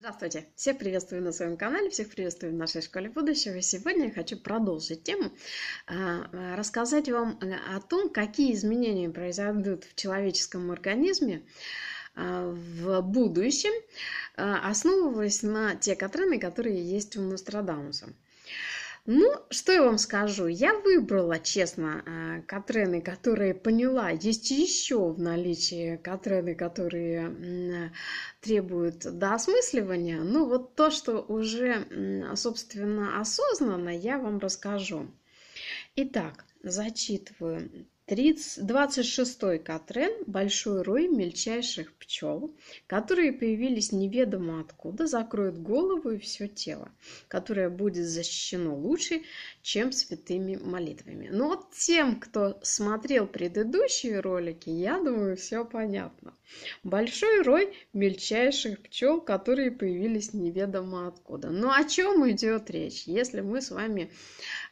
Здравствуйте! Всех приветствую на своем канале, всех приветствую в нашей школе будущего. Сегодня я хочу продолжить тему, а, а, рассказать вам э, о том, какие изменения произойдут в человеческом организме а, в будущем, основываясь на те катрины, которые есть у Нострадамуса. Ну, что я вам скажу, я выбрала, честно, а, Катрены, которые поняла. Есть еще в наличии Катрены, которые требуют доосмысливания. Ну, вот то, что уже, собственно, осознанно, я вам расскажу. Итак, зачитываю 26 Катрен – большой рой мельчайших пчел, которые появились неведомо откуда, закроют голову и все тело, которое будет защищено лучше, чем святыми молитвами. Но ну тем, кто смотрел предыдущие ролики, я думаю, все понятно. Большой рой мельчайших пчел, которые появились неведомо откуда. Но ну, о чем идет речь, если мы с вами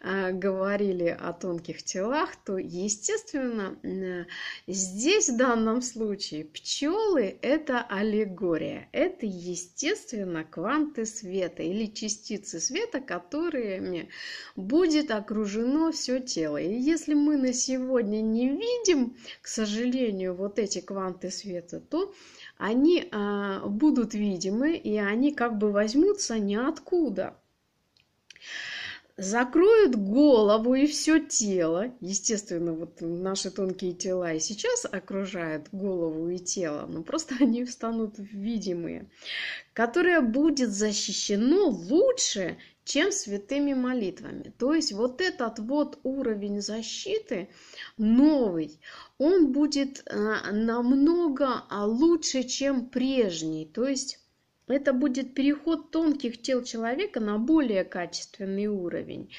Э, говорили о тонких телах, то, естественно, э, здесь в данном случае пчелы – это аллегория. Это, естественно, кванты света или частицы света, которыми будет окружено все тело. И если мы на сегодня не видим, к сожалению, вот эти кванты света, то они э, будут видимы, и они как бы возьмутся ниоткуда закроют голову и все тело. Естественно, вот наши тонкие тела и сейчас окружают голову и тело, но просто они встанут видимые, которое будет защищено лучше, чем святыми молитвами. То есть вот этот вот уровень защиты новый, он будет э, намного а, лучше, чем прежний. То есть это будет переход тонких тел человека на более качественный уровень.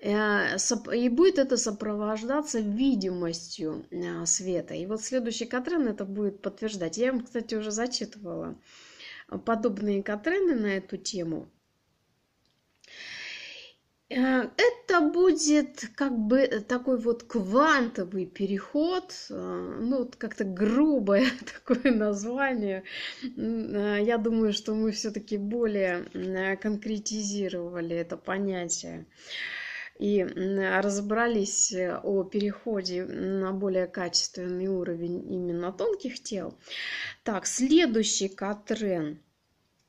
Э, и будет это сопровождаться видимостью э, света. И вот следующий Катрен это будет подтверждать. Я вам, кстати, уже зачитывала подобные Катрены на эту тему. Э, это будет как бы э, такой вот квантовый переход, э, ну вот как-то грубое такое название. Я думаю, что мы все-таки более конкретизировали это понятие и разобрались о переходе на более качественный уровень именно тонких тел. Так, следующий Катрен –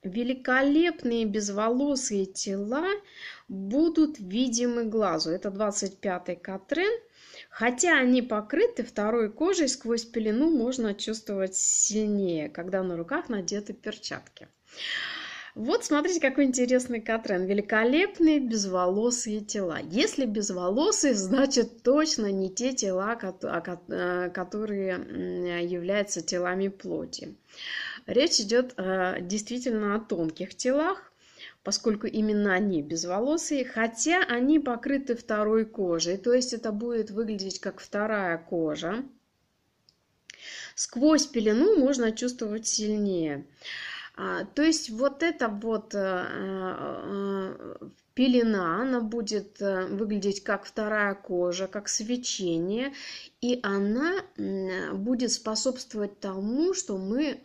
великолепные безволосые тела будут видимы глазу. Это 25-й Катрен. Хотя они покрыты второй кожей, сквозь пелену можно чувствовать сильнее, когда на руках надеты перчатки. Вот смотрите, какой интересный Катрен. Великолепные безволосые тела. Если безволосые, значит точно не те тела, а э, которые являются телами плоти. Речь идет э, действительно о тонких телах, поскольку именно они безволосые, хотя они покрыты второй кожей, то есть это будет выглядеть как вторая кожа. Сквозь пелену можно чувствовать сильнее. А, то есть вот эта вот э, э, э, пелена, она будет выглядеть как вторая кожа, как свечение, и она будет способствовать тому, что мы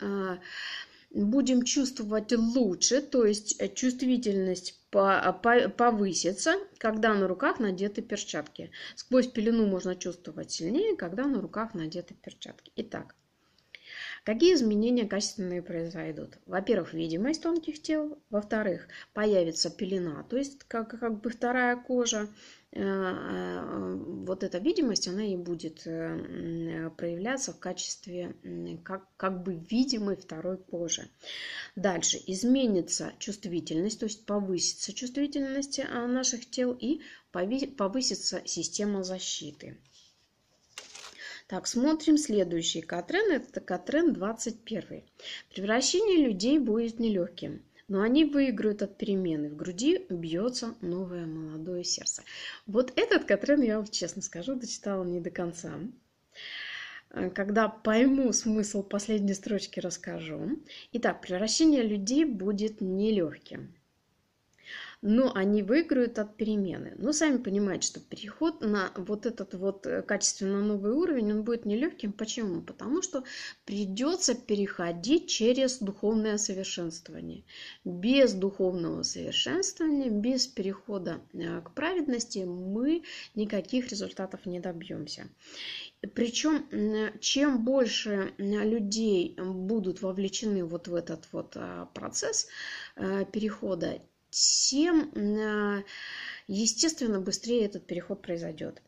будем чувствовать лучше, то есть чувствительность повысится, когда на руках надеты перчатки. Сквозь пелену можно чувствовать сильнее, когда на руках надеты перчатки. Итак, Какие изменения качественные произойдут? Во-первых, видимость тонких тел. Во-вторых, появится пелена, то есть как, как бы вторая кожа. Э, э, вот эта видимость, она и будет э, проявляться в качестве как, как бы видимой второй кожи. Дальше изменится чувствительность, то есть повысится чувствительность наших тел и повысится система защиты. Так, смотрим следующий Катрен. Это Катрен 21. Превращение людей будет нелегким но они выиграют от перемены. В груди бьется новое молодое сердце. Вот этот Катрен, я вам честно скажу, дочитала не до конца. Когда пойму смысл последней строчки, расскажу. Итак, превращение людей будет нелегким но они выиграют от перемены. Но ну, сами понимаете, что переход на вот этот вот э, качественно новый уровень, он будет нелегким. Почему? Потому что придется переходить через духовное совершенствование. Без духовного совершенствования, без перехода э, к праведности мы никаких результатов не добьемся. Причем, чем больше людей будут вовлечены вот в этот вот а, процесс э, перехода, тем, э, естественно, быстрее этот переход произойдет.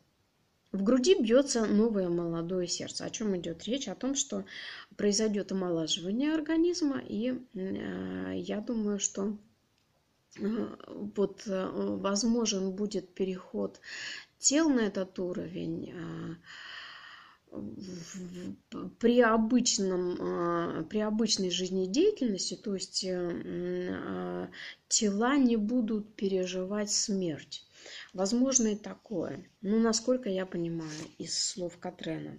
В груди бьется новое молодое сердце. О чем идет речь? О том, что произойдет омолаживание организма, и э, я думаю, что э, вот э, возможен будет переход тел на этот уровень. Э, при, обычном, а, при обычной жизнедеятельности, то есть э, а, тела не будут переживать смерть. Возможно и такое, ну, насколько я понимаю из слов Катрена.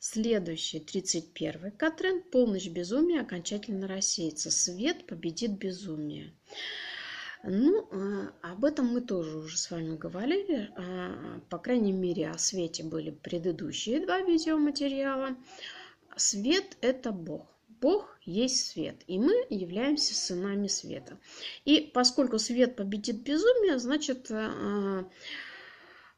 Следующий, 31-й Катрен. Полночь безумия окончательно рассеется. Свет победит безумие. Ну, а, об этом мы тоже уже с вами говорили. А, по крайней мере, о свете были предыдущие два видеоматериала. Свет – это Бог. Бог есть свет, и мы являемся сынами света. И поскольку свет победит безумие, значит, а,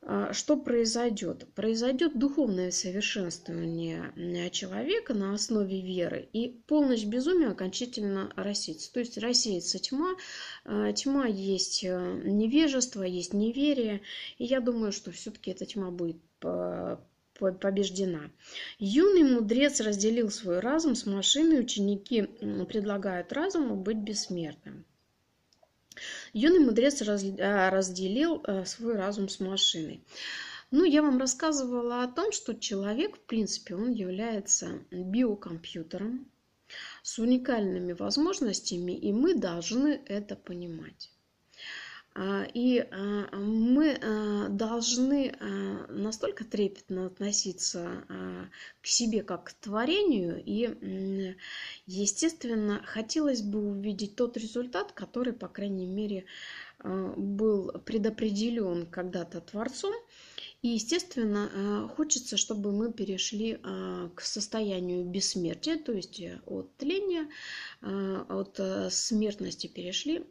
а, что произойдет? Произойдет духовное совершенствование человека на основе веры, и полночь безумия окончательно рассеется. То есть рассеется тьма, а, тьма есть э, невежество, есть неверие, и я думаю, что все-таки эта тьма будет побеждена. Юный мудрец разделил свой разум с машиной, ученики предлагают разуму быть бессмертным. Юный мудрец э, разделил э, свой разум с машиной. Ну, я вам рассказывала о том, что человек, в принципе, он является биокомпьютером с уникальными возможностями, и мы должны это понимать. А, и а, мы а, должны настолько трепетно относиться к себе как к творению, и, естественно, хотелось бы увидеть тот результат, который, по крайней мере, был предопределен когда-то Творцом. И, естественно, хочется, чтобы мы перешли к состоянию бессмертия, то есть э, от тления от э, смертности перешли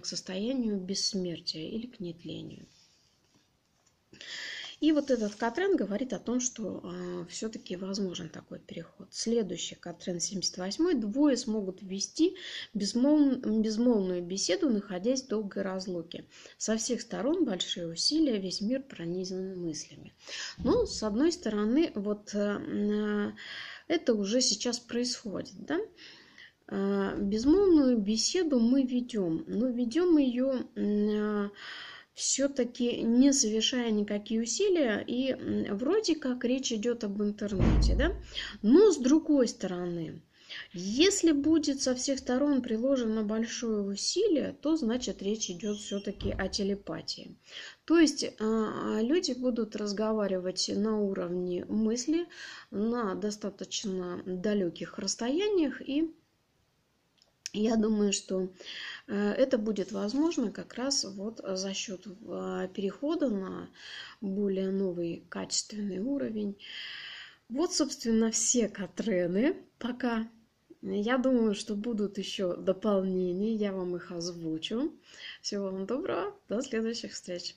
к состоянию бессмертия или к нетлению. И вот этот Катрен говорит о том, что э, все-таки возможен такой переход. Следующий Катрен 78. Двое смогут вести безмолв... безмолвную беседу, находясь в долгой разлуке. Со всех сторон большие усилия, весь мир пронизан мыслями. Ну, с одной стороны, вот э, э, это уже сейчас происходит, да? А, безмолвную беседу мы ведем, но ведем ее все-таки не совершая никакие усилия, и вроде как речь идет об интернете, да? Но с другой стороны, если будет со всех сторон приложено большое усилие, то значит речь идет все-таки о телепатии. То есть а, люди будут разговаривать на уровне мысли на достаточно далеких расстояниях и я думаю, что э, это будет возможно как раз вот за счет э, перехода на более новый качественный уровень. Вот, собственно, все Катрены пока. Я думаю, что будут еще дополнения, я вам их озвучу. Всего вам доброго, до следующих встреч.